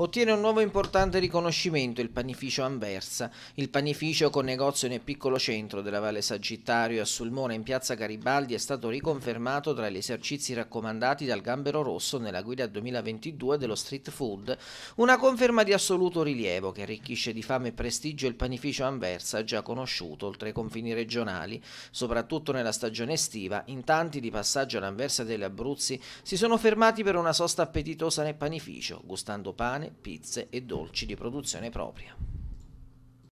Ottiene un nuovo importante riconoscimento il panificio Anversa, il panificio con negozio nel piccolo centro della Valle Sagittario a Sulmona in piazza Garibaldi è stato riconfermato tra gli esercizi raccomandati dal Gambero Rosso nella guida 2022 dello street food, una conferma di assoluto rilievo che arricchisce di fame e prestigio il panificio Anversa già conosciuto oltre i confini regionali, soprattutto nella stagione estiva, in tanti di passaggio all'Anversa degli Abruzzi si sono fermati per una sosta appetitosa nel panificio, gustando pane, pizze e dolci di produzione propria.